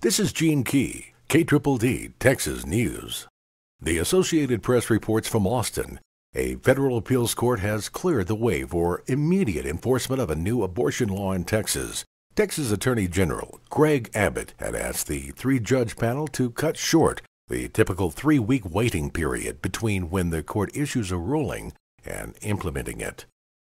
This is Gene Key, KDDD, Texas News. The Associated Press reports from Austin a federal appeals court has cleared the way for immediate enforcement of a new abortion law in Texas. Texas Attorney General Greg Abbott had asked the three judge panel to cut short the typical three week waiting period between when the court issues a ruling and implementing it.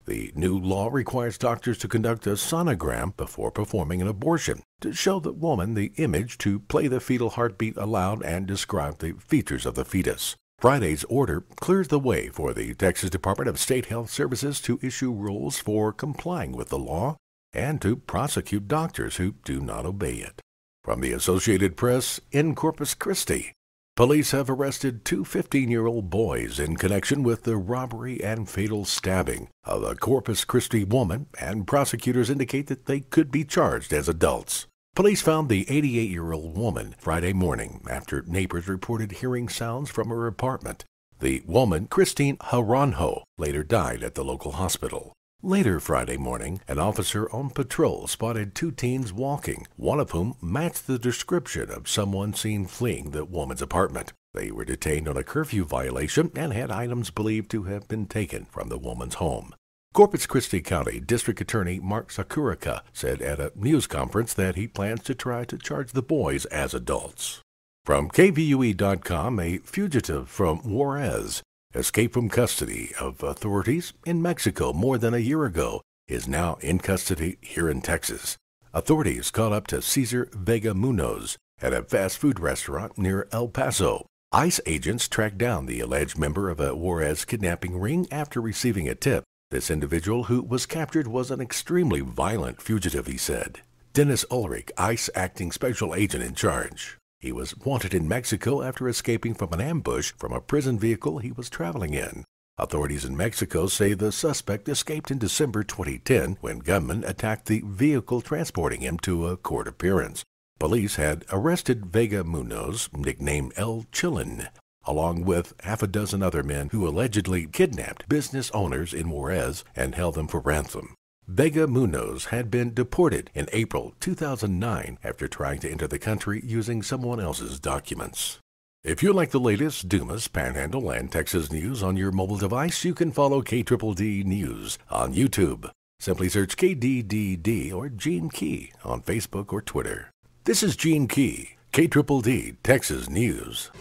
The new law requires doctors to conduct a sonogram before performing an abortion to show the woman the image to play the fetal heartbeat aloud and describe the features of the fetus. Friday's order clears the way for the Texas Department of State Health Services to issue rules for complying with the law and to prosecute doctors who do not obey it. From the Associated Press in Corpus Christi, Police have arrested two 15 year old boys in connection with the robbery and fatal stabbing of a Corpus Christi woman, and prosecutors indicate that they could be charged as adults. Police found the 88 year old woman Friday morning after neighbors reported hearing sounds from her apartment. The woman, Christine Haranjo, later died at the local hospital. Later Friday morning, an officer on patrol spotted two teens walking, one of whom matched the description of someone seen fleeing the woman's apartment. They were detained on a curfew violation and had items believed to have been taken from the woman's home. Corpus Christi County District Attorney Mark Sakuraka said at a news conference that he plans to try to charge the boys as adults. From KVUE.com, a fugitive from Juarez escaped from custody of authorities in Mexico more than a year ago, is now in custody here in Texas. Authorities caught up to Cesar Vega Munoz at a fast food restaurant near El Paso. ICE agents tracked down the alleged member of a Juarez kidnapping ring after receiving a tip. This individual who was captured was an extremely violent fugitive, he said. Dennis Ulrich, ICE acting special agent in charge. He was wanted in Mexico after escaping from an ambush from a prison vehicle he was traveling in. Authorities in Mexico say the suspect escaped in December 2010 when gunmen attacked the vehicle transporting him to a court appearance. Police had arrested Vega Munoz, nicknamed El Chillin, along with half a dozen other men who allegedly kidnapped business owners in Juarez and held them for ransom. Vega Munoz had been deported in April 2009 after trying to enter the country using someone else's documents. If you like the latest Dumas, Panhandle, and Texas news on your mobile device, you can follow K D D News on YouTube. Simply search KDDD or Gene Key on Facebook or Twitter. This is Gene Key, K D D Texas News.